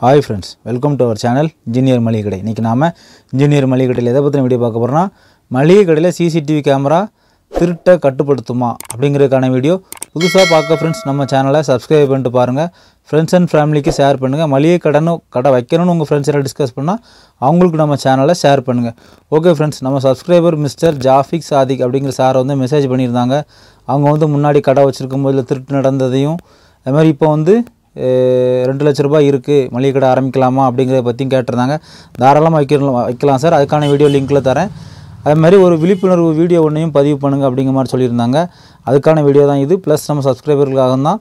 hi friends welcome to our channel engineer மளிகை கடை இன்றைக்கி நாம் இன்ஜினியர் மளிகை கடையில் எதை பற்றின வீடியோ பார்க்க போகிறோம்னா மளிகை கடையில் சிசிடிவி கேமரா திருட்டை கட்டுப்படுத்துமா அப்படிங்கிறதுக்கான வீடியோ புதுசாக பார்க்க ஃப்ரெண்ட்ஸ் நம்ம சேனலை சப்ஸ்கிரைப் பண்ணிட்டு பாருங்கள் ஃப்ரெண்ட்ஸ் அண்ட் ஃபேமிலிக்கு ஷேர் பண்ணுங்கள் மளிகை கடனை கடை வைக்கணும்னு உங்கள் ஃப்ரெண்ட்ஸ் எல்லாம் டிஸ்கஸ் பண்ணால் அவங்களுக்கு நம்ம சேனலை ஷேர் பண்ணுங்கள் ஓகே ஃப்ரெண்ட்ஸ் நம்ம சப்ஸ்கிரைபர் மிஸ்டர் ஜாஃபிக் சாதிக் அப்படிங்கிற சாரை வந்து மெசேஜ் பண்ணியிருந்தாங்க அவங்க வந்து முன்னாடி கடை வச்சுருக்கும் போதில் திருட்டு நடந்ததையும் அதுமாதிரி இப்போ வந்து ரெண்டு லட்ச ரூபாய் இருக்குது மளிகை கடை ஆரம்பிக்கலாமா அப்படிங்கிறத பற்றியும் கேட்டிருந்தாங்க தாராளமாக வைக்கலாம் வைக்கலாம் சார் அதுக்கான வீடியோ லிங்க்கில் தரேன் அது மாதிரி ஒரு விழிப்புணர்வு வீடியோ ஒன்றையும் பதிவு பண்ணுங்கள் அப்படிங்கிற மாதிரி சொல்லியிருந்தாங்க அதுக்கான வீடியோ தான் இது ப்ளஸ் நம்ம சப்ஸ்கிரைபர்களாக தான்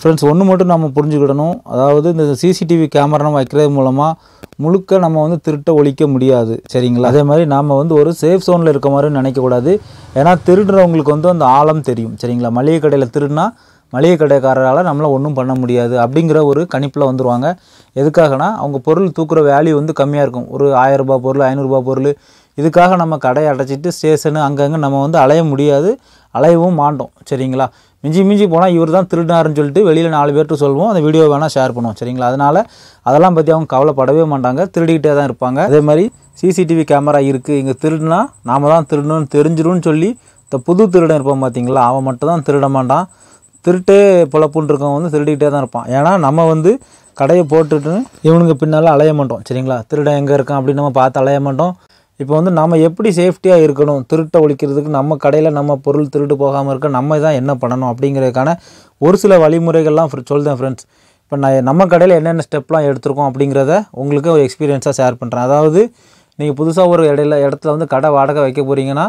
ஃப்ரெண்ட்ஸ் ஒன்று மட்டும் நம்ம புரிஞ்சுக்கிடணும் அதாவது இந்த சிசிடிவி கேமரா நம்ம வைக்கிறது மூலமாக முழுக்க நம்ம வந்து திருட்ட ஒழிக்க முடியாது சரிங்களா அதே மாதிரி நாம் வந்து ஒரு சேஃப் சோனில் இருக்க மாதிரி நினைக்கக்கூடாது ஏன்னா திருடுறவங்களுக்கு வந்து அந்த ஆழம் தெரியும் சரிங்களா மளிகை கடையில் திருடுனா மளிகை கடைக்காரரால் நம்மளால் ஒன்றும் பண்ண முடியாது அப்படிங்கிற ஒரு கணிப்பில் வந்துடுவாங்க எதுக்காகனா அவங்க பொருள் தூக்குற வேல்யூ வந்து கம்மியாக இருக்கும் ஒரு ஆயரூபா பொருள் ஐநூறுரூபா பொருள் இதுக்காக நம்ம கடையை அடைச்சிட்டு ஸ்டேஷனு அங்கங்கே நம்ம வந்து அலைய முடியாது அலையவும் மாட்டோம் சரிங்களா மிஞ்சி மிஞ்சி போனால் இவர் தான் திருடினாருன்னு சொல்லிட்டு வெளியில் நாலு பேர்ட்டு சொல்லுவோம் அந்த வீடியோ வேணால் ஷேர் பண்ணுவோம் சரிங்களா அதனால் அதெல்லாம் பற்றி அவங்க கவலைப்படவே மாட்டாங்க திருடிக்கிட்டே தான் இருப்பாங்க அதே மாதிரி சிசிடிவி கேமரா இருக்குது இங்கே திருடுனா நாம் தான் திருடணும்னு தெரிஞ்சிடும்னு சொல்லி இந்த புது திருடன் இருப்போம் பார்த்தீங்களா அவன் மட்டும் தான் திருட மாட்டான் திருட்டே பொழப்புன்னு இருக்கவன் வந்து திருடிக்கிட்டே தான் இருப்பான் ஏன்னா நம்ம வந்து கடையை போட்டுட்டு இவனுக்கு பின்னால் அலைய மாட்டோம் சரிங்களா திருடன் எங்கே இருக்கான் அப்படின்னு நம்ம பார்த்து அலைய மாட்டோம் இப்போ வந்து நம்ம எப்படி சேஃப்டியாக இருக்கணும் திருட்டை ஒழிக்கிறதுக்கு நம்ம கடையில் நம்ம பொருள் திருட்டு போகாமல் இருக்க நம்ம தான் என்ன பண்ணணும் அப்படிங்கிறதுக்கான ஒரு சில வழிமுறைகள்லாம் சொல்லுதேன் ஃப்ரெண்ட்ஸ் இப்போ நான் நம்ம கடையில் என்னென்ன ஸ்டெப்லாம் எடுத்திருக்கோம் அப்படிங்கிறத உங்களுக்கு ஒரு எக்ஸ்பீரியன்ஸாக ஷேர் பண்ணுறேன் அதாவது நீங்கள் புதுசாக ஒரு இடையில இடத்துல வந்து கடை வாடகை வைக்க போகிறீங்கன்னா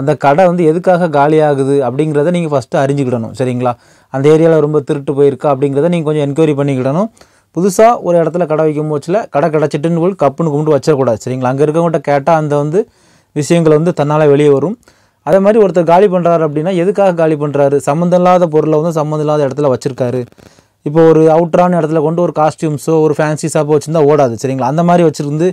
அந்த கடை வந்து எதுக்காக காலியாகுது அப்படிங்கிறத நீங்கள் ஃபஸ்ட்டு அறிஞ்சிக்கிடணும் சரிங்களா அந்த ஏரியாவில் ரொம்ப திருட்டு போயிருக்கா அப்படிங்கிறத நீங்கள் கொஞ்சம் என்கொயரி பண்ணிக்கிடணும் புதுசாக ஒரு இடத்துல கடை வைக்கும் போச்சில் கடை கிடச்சிட்டுன்னு போல் கப்புன்னு கும்பிட்டு வச்சிடக்கூடாது சரிங்களா அங்கே இருக்கவங்கள்ட்ட கேட்டால் அந்த வந்து விஷயங்கள் வந்து தன்னால் வெளியே வரும் அதே மாதிரி ஒருத்தர் காலி பண்ணுறாரு அப்படின்னா எதுக்காக காலி பண்ணுறாரு சம்மந்தம் இல்லாத பொருளை வந்து சம்மந்தம் இல்லாத இடத்துல வச்சுருக்காரு இப்போ ஒரு அவுட்டரான இடத்துல கொண்டு ஒரு காஸ்டியூம்ஸோ ஒரு ஃபேன்சி ஷாப்போ வச்சுருந்தா ஓடாது சரிங்களா அந்த மாதிரி வச்சுருந்து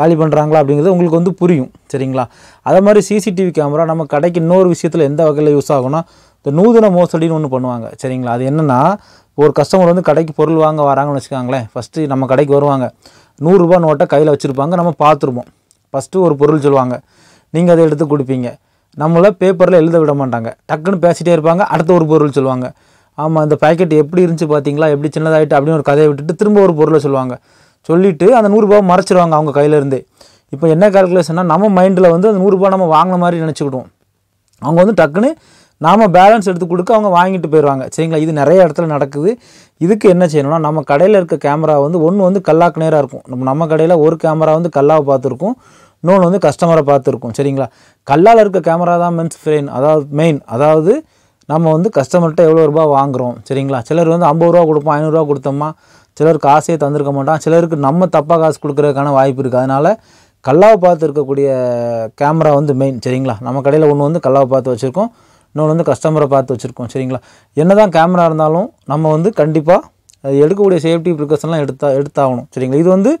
காலி பண்ணுறாங்களா அப்படிங்கிறது உங்களுக்கு வந்து புரியும் சரிங்களா அதே மாதிரி சிசிடிவி கேமரா நம்ம கடைக்கு இன்னொரு விஷயத்தில் எந்த வகையில் யூஸ் ஆகும்னா இந்த நூதன மோசடின்னு ஒன்று பண்ணுவாங்க சரிங்களா அது என்னென்னா ஒரு கஸ்டமர் வந்து கடைக்கு பொருள் வாங்க வராங்கன்னு வச்சுக்கோங்களேன் ஃபஸ்ட்டு நம்ம கடைக்கு வருவாங்க நூறுரூபா நோட்டை கையில் வச்சுருப்பாங்க நம்ம பார்த்துருப்போம் ஃபஸ்ட்டு ஒரு பொருள் சொல்லுவாங்க நீங்கள் அதை எடுத்து கொடுப்பீங்க நம்மளை பேப்பரில் எழுத விட மாட்டாங்க டக்குன்னு பேசிகிட்டே இருப்பாங்க அடுத்த ஒரு பொருள் சொல்லுவாங்க ஆமாம் அந்த பேக்கெட் எப்படி இருந்துச்சு பார்த்தீங்களா எப்படி சின்னதாகிட்டு அப்படின்னு ஒரு கதையை விட்டுட்டு திரும்ப ஒரு பொருளை சொல்லுவாங்க சொல்லிவிட்டு அந்த நூறுரூபாவை மறைச்சிடுவாங்க அவங்க கையிலேருந்தே இப்போ என்ன கால்குலேஷன்னா நம்ம மைண்டில் வந்து அந்த நூறுரூபா நம்ம வாங்கின மாதிரி நினச்சிக்கிடுவோம் அவங்க வந்து டக்குன்னு நாம் பேலன்ஸ் எடுத்து கொடுக்க அவங்க வாங்கிட்டு போயிடுவாங்க சரிங்களா இது நிறைய இடத்துல நடக்குது இதுக்கு என்ன செய்யணும்னா நம்ம கடையில் இருக்க கேமரா வந்து ஒன்று வந்து கல்லாக்கு நேராக இருக்கும் நம்ம நம்ம கடையில் ஒரு கேமரா வந்து கல்லாவை பார்த்துருக்கும் இன்னொன்று வந்து கஸ்டமரை பார்த்துருக்கும் சரிங்களா கல்லால் இருக்க கேமரா தான் மென்ஸ் ஃப்ரெயின் அதாவது மெயின் அதாவது நம்ம வந்து கஸ்டமர்கிட்ட எவ்வளோ ரூபா வாங்குகிறோம் சரிங்களா சிலர் வந்து ஐம்பது ரூபா கொடுப்போம் ஐநூறுரூவா கொடுத்தோம்மா சிலருக்கு ஆசையை தந்திருக்க மாட்டான் சிலருக்கு நம்ம தப்பாக காசு கொடுக்குறதுக்கான வாய்ப்பு இருக்குது அதனால் கல்லாவை பார்த்து இருக்கக்கூடிய கேமரா வந்து மெயின் சரிங்களா நம்ம கடையில் ஒன்று வந்து கல்லாவை பார்த்து வச்சுருக்கோம் இன்னொன்று வந்து கஸ்டமரை பார்த்து வச்சுருக்கோம் சரிங்களா என்ன தான் கேமரா இருந்தாலும் நம்ம வந்து கண்டிப்பாக எடுக்கக்கூடிய சேஃப்டி ப்ரிகாஷன்லாம் எடுத்தா எடுத்தாகணும் சரிங்களா இது வந்து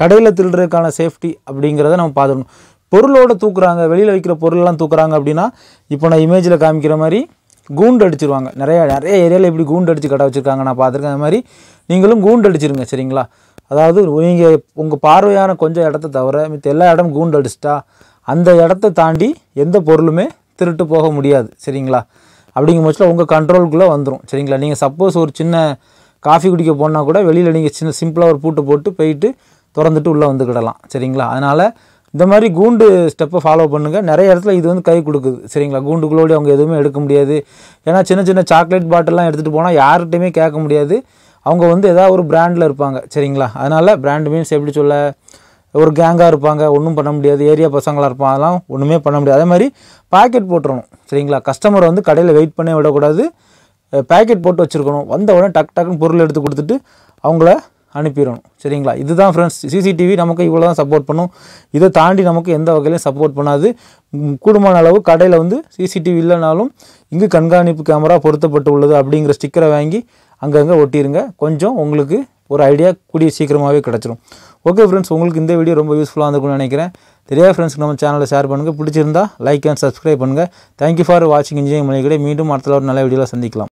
கடையில் திருடுறதுக்கான சேஃப்டி அப்படிங்கிறத நம்ம பார்த்துக்கணும் பொருளோடு தூக்குறாங்க வெளியில் வைக்கிற பொருள்லாம் தூக்குறாங்க அப்படின்னா இப்போ நான் இமேஜில் காமிக்கிற மாதிரி கூண்டு அடிச்சிருவாங்க நிறைய நிறைய ஏரியாவில் எப்படி கூண்டு அடித்து கடை வச்சுருக்காங்க நான் பார்த்துருக்கேன் அது மாதிரி நீங்களும் கூண்டு அடிச்சிருங்க சரிங்களா அதாவது நீங்கள் உங்கள் பார்வையான கொஞ்சம் இடத்த தவிர மித்த எல்லா இடமும் கூண்டு அடிச்சிட்டா அந்த இடத்த தாண்டி எந்த பொருளுமே திருட்டு போக முடியாது சரிங்களா அப்படிங்கும் பட்சத்தில் உங்கள் கண்ட்ரோலுக்குள்ளே வந்துடும் சரிங்களா நீங்கள் சப்போஸ் ஒரு சின்ன காஃபி குடிக்க போனால் கூட வெளியில் நீங்கள் சின்ன சிம்பிளாக ஒரு பூட்டு போட்டு போயிட்டு திறந்துட்டு உள்ளே வந்துக்கிடலாம் சரிங்களா அதனால் இந்த மாதிரி கூண்டு ஸ்டெப்பை ஃபாலோ பண்ணுங்கள் நிறைய இடத்துல இது வந்து கை கொடுக்குது சரிங்களா கூண்டுக்குள்ளோடி அவங்க எதுவுமே எடுக்க முடியாது ஏன்னா சின்ன சின்ன சாக்லேட் பாட்டிலாம் எடுத்துகிட்டு போனால் யார்கிட்டையுமே கேட்க முடியாது அவங்க வந்து ஏதாவது ஒரு பிராண்டில் இருப்பாங்க சரிங்களா அதனால் பிராண்ட் மீன்ஸ் எப்படி சொல்ல ஒரு கேங்காக இருப்பாங்க ஒன்றும் பண்ண முடியாது ஏரியா பசங்களாக இருப்பாங்க அதெல்லாம் ஒன்றுமே பண்ண முடியாது அதே மாதிரி பாக்கெட் போட்டுருணும் சரிங்களா கஸ்டமரை வந்து கடையில் வெயிட் பண்ணி விடக்கூடாது பேக்கெட் போட்டு வச்சுருக்கணும் வந்த உடனே டக் டக்குன்னு பொருள் எடுத்து கொடுத்துட்டு அவங்கள அனுப்பிடணும் சரிங்களா இதுதான் ஃப்ரெண்ட்ஸ் சிசிடிவி நமக்கு இவ்வளோ தான் சப்போர்ட் பண்ணும் இதை தாண்டி நமக்கு எந்த வகையிலையும் சப்போர்ட் பண்ணாது கூடுமான அளவு கடையில் வந்து சிசிடிவி இல்லைனாலும் இங்கு கண்காணிப்பு கேமரா பொருத்தப்பட்டு உள்ளது அப்படிங்கிற ஸ்டிக்கரை வாங்கி அங்கங்கே ஒட்டிடுங்க கொஞ்சம் உங்களுக்கு ஒரு ஐடியா கூடிய சீக்கிரமாகவே கிடச்சிரும் ஓகே ஃப்ரெண்ட்ஸ் உங்களுக்கு இந்த வீடியோ ரொம்ப யூஸ்ஃபுல்லாக இருந்திருக்கும்னு நினைக்கிறேன் தெரியாத ஃப்ரெண்ட்ஸ்க்கு நம்ம சேனலை ஷேர் பண்ணுங்கள் பிடிச்சிருந்தா லைக் அண்ட் சப்ஸ்கிரைப் பண்ணுங்கள் தேங்க்யூ ஃபார் வாட்சிங் இன்ஜினியரிங் மணிகளை மீண்டும் அடுத்த ஒரு நல்ல வீடியோவில் சந்திக்கலாம்